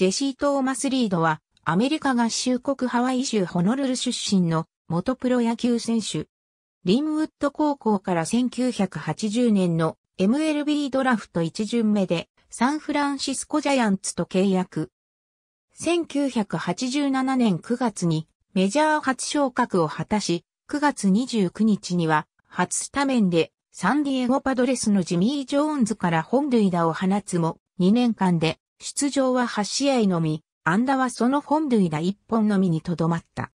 ジェシー・トーマス・リードは、アメリカ合衆国ハワイ州ホノルル出身の元プロ野球選手。リンウッド高校から1980年の MLB ドラフト1巡目でサンフランシスコジャイアンツと契約。1987年9月にメジャー初昇格を果たし、9月29日には初スタメンでサンディエゴパドレスのジミー・ジョーンズから本塁打を放つも、2年間で出場は8試合のみ、安打はその本塁打1本のみにとどまった。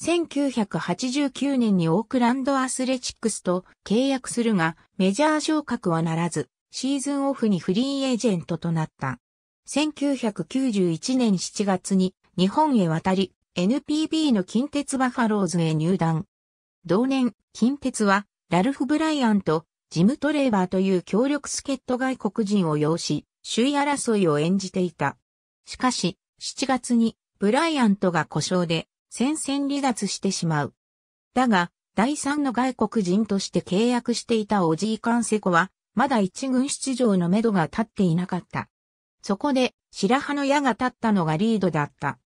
1989年にオークランドアスレチックスと契約するが、メジャー昇格はならず、シーズンオフにフリーエージェントとなった。1991年7月に日本へ渡り、NPB の近鉄バファローズへ入団。同年、近鉄は、ラルフ・ブライアンと、ジム・トレーバーという協力ケット外国人を擁し、首位争いを演じていた。しかし、7月にブライアントが故障で戦線離脱してしまう。だが、第3の外国人として契約していたオジー・カンセコは、まだ一軍出場のめどが立っていなかった。そこで、白羽の矢が立ったのがリードだった。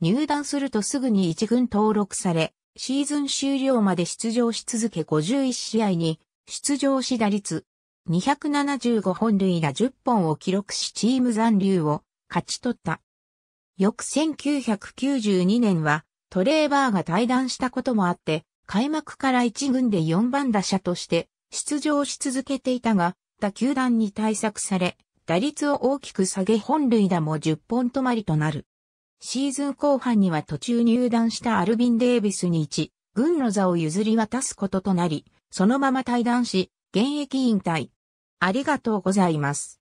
入団するとすぐに一軍登録され、シーズン終了まで出場し続け51試合に、出場し打率275本塁打10本を記録しチーム残留を勝ち取った。翌1992年はトレーバーが退団したこともあって、開幕から1軍で4番打者として出場し続けていたが、他球団に対策され、打率を大きく下げ本塁打も10本止まりとなる。シーズン後半には途中入団したアルビン・デービスに1、軍の座を譲り渡すこととなり、そのまま退団し、現役引退。ありがとうございます。